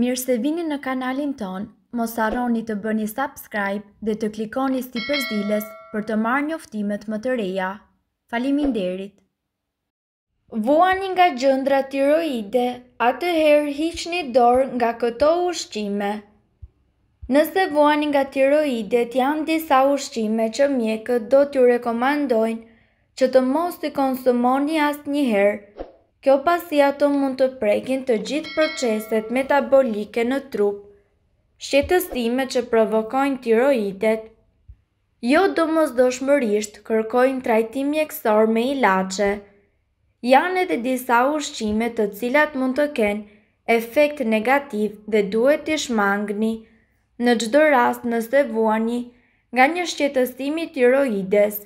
Mirë se vini në kanalin ton, mos arroni të bëni subscribe dhe të klikoni sti përzilës për të marrë një oftimet më të reja. Falimin derit! Vuani nga gjëndra tiroide, atëherë hiqni dorë nga këto ushqime. Nëse vuani nga tiroide janë disa ushqime që mjekët do t'ju rekomandojnë që të mos t'i konsumoni asë njëherë, Kjo pasi ato mund të prekin të gjithë proceset metabolike në trup, shqetësime që provokojnë tiroidet. Jo do mos do shmërisht kërkojnë trajtim mjekësor me ilache. Janë edhe disa ushqime të cilat mund të kenë efekt negativ dhe duhet të shmangni në gjdo rast nëse vuani nga një shqetësimi tiroides,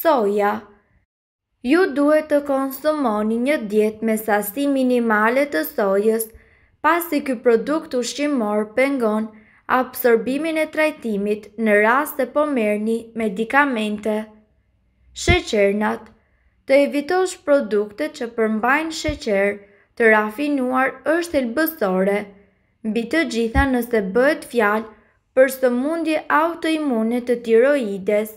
soja ju duhet të konsumoni një djetë me sasi minimale të sojës, pasi ky produkt u shqimor pengon absorbimin e trajtimit në rast të pomerni medikamente. Sheqernat Të evitosh produktet që përmbajnë sheqer të rafinuar është të lbësore, bi të gjitha nëse bëhet fjalë për së mundje autoimunet të tiroides.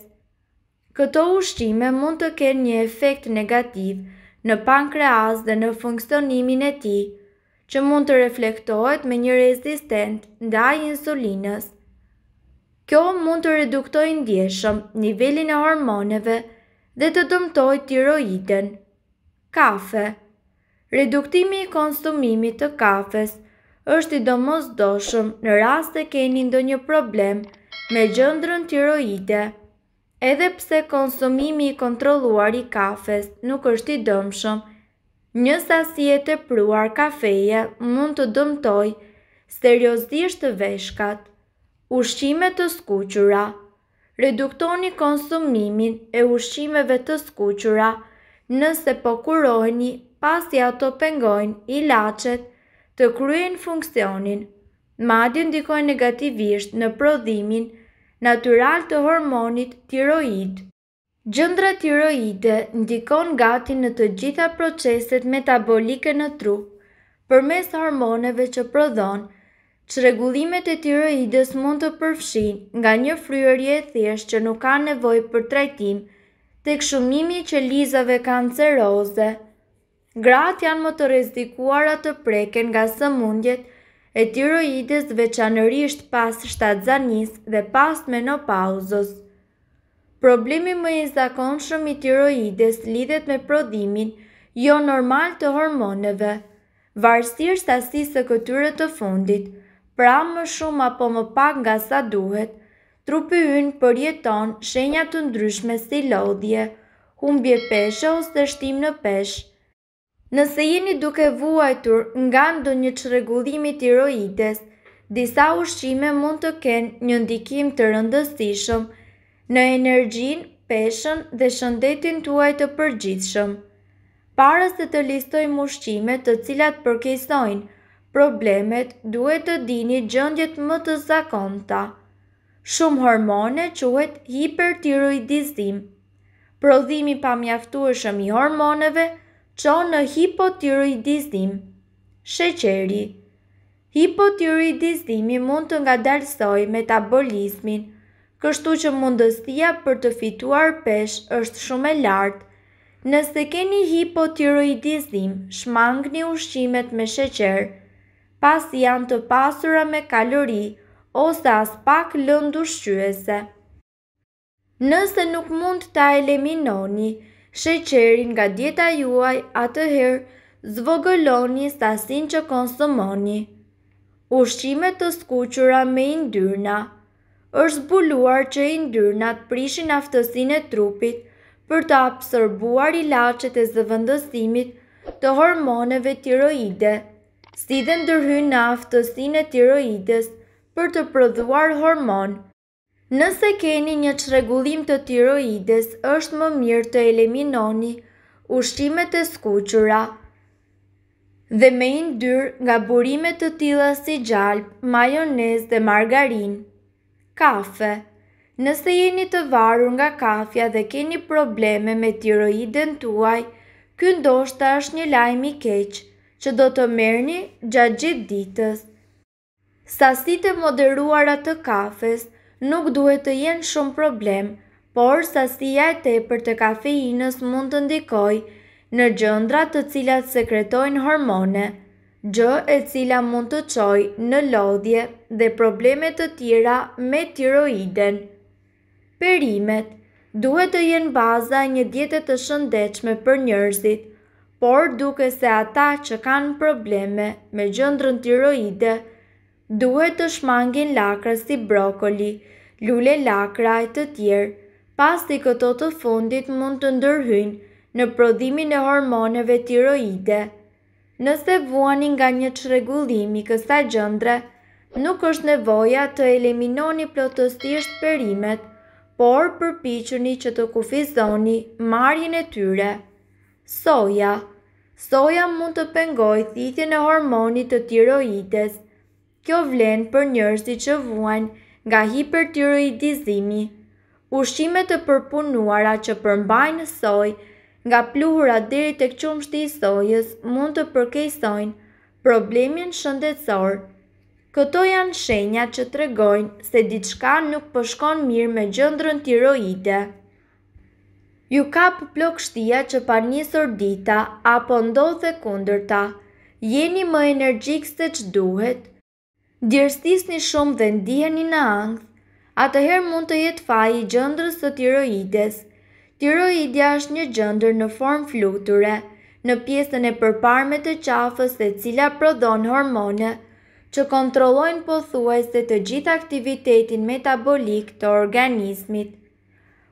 Këto ushqime mund të kenë një efekt negativ në pankreas dhe në funksionimin e ti, që mund të reflektohet me një rezistent ndaj insulinës. Kjo mund të reduktojnë ndjeshëm nivelin e hormoneve dhe të dëmtoj tiroiden. Kafe Reduktimi i konsumimit të kafes është i domosdoshëm në rast të keni ndonjë problem me gjendrën tiroide. Edhe pse konsumimi i kontroluar i kafes nuk është i dëmshëm, një sasi e tepruar kafeje mund të dëmtojë seriozisht të veshkat. Ushqime të skuqura. Reduktoni konsumimin e ushqimeve të skuqura nëse po kurojni pasi ato pengojnë ilaçet të kryen funksionin. Madje ndikojnë negativisht në prodhimin natural të hormonit tiroid. Gjëndra tiroide ndikon gati në të gjitha proceset metabolike në tru, për mes hormoneve që prodhon, që regullimet e tiroides mund të përfshin nga një fryërje e thjesht që nuk ka nevoj për trajtim të këshumimi që lizave kanceroze. Grat janë më të rezdikuar atë preken nga së mundjet të e tiroides veçanërisht pas shtatzanis dhe pas menopauzës. Problemi më i zakonshëm i tiroides lidhet me prodhimin jo normal të hormoneve, varësir sasisë të këtyre të fundit, pra më shumë apo më pak nga sa duhet, trupi ynë përjeton shenjat të ndryshme si lodhje, humbje peshe ose shtim në peshë. Nëse jeni duke vuajtur nga ndonjë një qregullimi tiroides, disa ushqime mund të kenë një ndikim të rëndësishëm në energjin, peshën dhe shëndetin tuaj të përgjithshëm. Para se të listojmë ushqime të cilat përkesojnë problemet, duhet të dini gjëndjet më të zakonta. Shumë hormone quhet hipertiroidizim. Prodhimi pa mjaftueshëm i hormoneve – qo në hipotiroidizim. Sheqeri Hipotiroidizimi mund të nga dalsoj metabolizmin, kështu që mundësia për të fituar pesh është shumë e lartë. Nëse keni hipotiroidizim, shmang një ushqimet me sheqer, pas janë të pasura me kalori ose as pak lëndu shqyese. Nëse nuk mund të eliminoni, sheqerin nga dieta juaj atëherë zvogëloni stasin që konsumoni. Ushqime të skuqura me indyrna është zbuluar që indyrnat prishin aftësin e trupit për të absorbuar lachet e zëvëndësimit të hormoneve tiroide, si dhe ndërhyn në aftësin e tiroides për të prodhuar hormonë Nëse keni një qregullim të tiroides, është më mirë të eliminoni ushqimet e skuqura dhe me indyr nga burimet të tila si gjalp, majonez dhe margarin. Kafe Nëse jeni të varur nga kafja dhe keni probleme me tiroiden tuaj, këndoshta është një lajmë i keqë që do të mërni gjatë gjithë ditës. Sasit e moderuara të kafes – nuk duhet të jenë shumë problem, por sasia e për të kafeinës mund të ndikoj në gjëndrat të cilat sekretojnë hormone, gjë e cila mund të qoj në lodhje dhe problemet të tjera me tiroiden. Perimet Duhet të jenë baza një djetë të shëndechme për njërzit, por duke se ata që kanë probleme me gjëndrën tiroide, duhet të shmangin lakra si brokoli, lule lakra e të tjerë, pas të i këto të fundit mund të ndërhynë në prodhimin e hormoneve tiroide. Nëse vuani nga një qregullimi kësaj gjëndre, nuk është nevoja të eliminoni plotostisht perimet, por përpichuni që të kufizoni marjin e tyre. Soja Soja mund të pengoj thitje në hormonit të tiroides, Kjo vlen për njërësi që vuajnë nga hipertiroidizimi, ushqime të përpunuara që përmbajnë soj, nga pluhura deri tek këqumështi i sojës mund të përkejsojnë problemin shëndetësor. Këto janë shenja që tregojnë se diçka nuk pëshkon mirë me gjëndrën tiroide. Ju ka plokështia që par njësor dita apo ndodhe kundërta, jeni më energjik se që duhet, një shumë dhe ndiheni në angë, atëherë mund të jetë faji i gjëndrës të tiroides. Tiroidja është një gjëndër në formë fluture, në pjesën e përparme të qafës e cila prodhon hormone, që kontrollojnë pothuajse të gjithë aktivitetin metabolik të organizmit.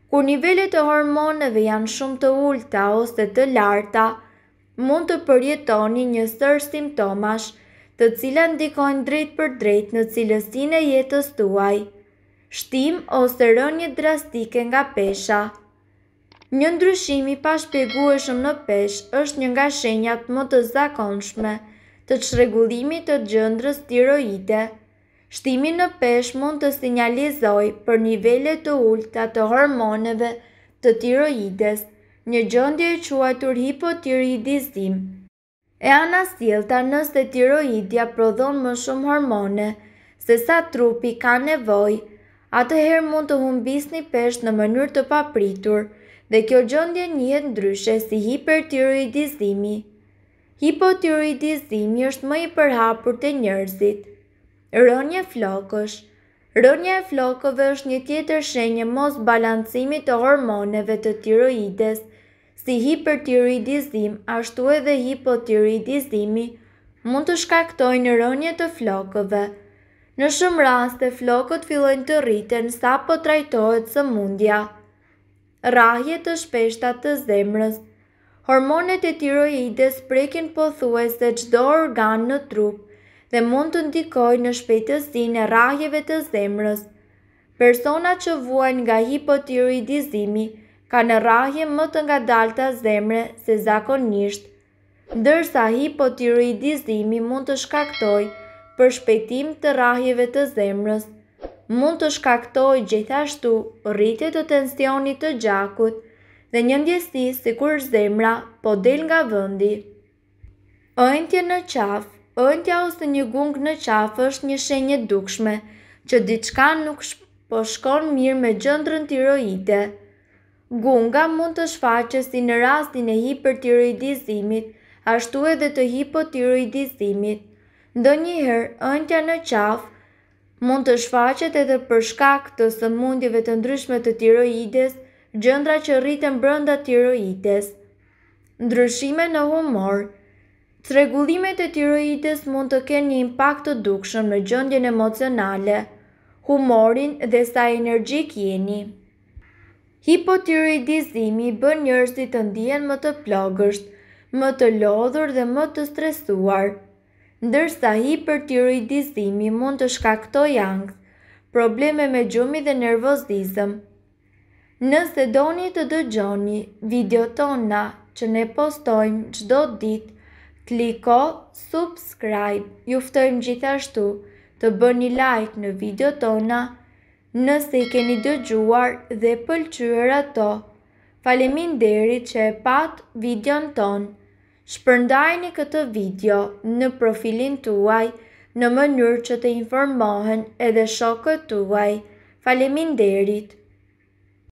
Kur nivellet e hormoneve janë shumë të ulta ose të larta, mund të përjetoni një sërë simptomash, të cila ndikojnë drejt për drejt në cilësin e jetës tuaj, shtim ose rënje drastike nga pesha. Një ndryshimi pashpjegueshëm në pesh është një nga shenjat më të zakonshme të çrregullimit të gjendrës tiroide. Shtimi në pesh mund të sinjalizojë për nivele të ulta të hormoneve të tiroides, një gjendje e quajtur hipotiroidizmi E anastilta nëse tiroidja prodhon më shumë hormone, se sa trupi ka nevoj, atëherë mund të humbis një pesht në mënyrë të papritur, dhe kjo gjëndje njëhet ndryshe si hipertiroidizimi. Hipotiroidizimi është më i përhapur të njërzit. Rënje flokësh Rënje e flokëve është një tjetër shenje mos balancimit të hormoneve të tiroides, si hipertiroidizim, ashtu edhe hipotiroidizimi, mund të shkaktojnë në rënje të flokëve. Në shumë raste, flokët fillojnë të rriten sa po trajtohet së mundja. Rahje të shpeshta të zemrës Hormonet e tiroides prekin po thue se organ në trup dhe mund të ndikoj në shpejtësin e rahjeve të zemrës. Persona që vuajnë nga hipotiroidizimi – ka në rahje më të nga dalta zemre se zakonisht, dërsa hipotiroidizimi mund të shkaktoj për shpetim të rahjeve të zemrës, mund të shkaktoj gjithashtu rritje të tensionit të gjakut dhe një ndjesi se kur zemra po del nga vëndi. Ojntje në qaf, ojntja ose një gung në qaf është një shenje dukshme, që diçka nuk po shkon mirë me gjëndrën tiroide, Gunga mund të shfaqe si në rastin e hipertiroidizimit, ashtu edhe të hipotiroidizimit. Ndë njëherë, ëndja në qafë mund të shfaqet edhe për shkak të sëmundjeve të ndryshme të tiroides, gjëndra që rriten brënda tiroides. Ndryshime në humor Tregullimet e tiroides mund të kenë një impact të dukshëm në gjëndjen emocionale, humorin dhe sa energjik jeni. Hipotiroidizimi bën njërësit të ndijen më të plogësht, më të lodhur dhe më të stresuar. Ndërsa hipertiroidizimi mund të shkaktoj angth, probleme me gjumi dhe nervozizëm. Nëse doni të dëgjoni video tona që ne postojmë qdo ditë, kliko subscribe, juftojmë gjithashtu të bëni like në video tona nëse i keni dëgjuar dhe pëlqyër ato. Falemin deri që e pat videon ton. Shpërndajni këtë video në profilin tuaj në mënyrë që të informohen edhe shokët tuaj. Falemin derit.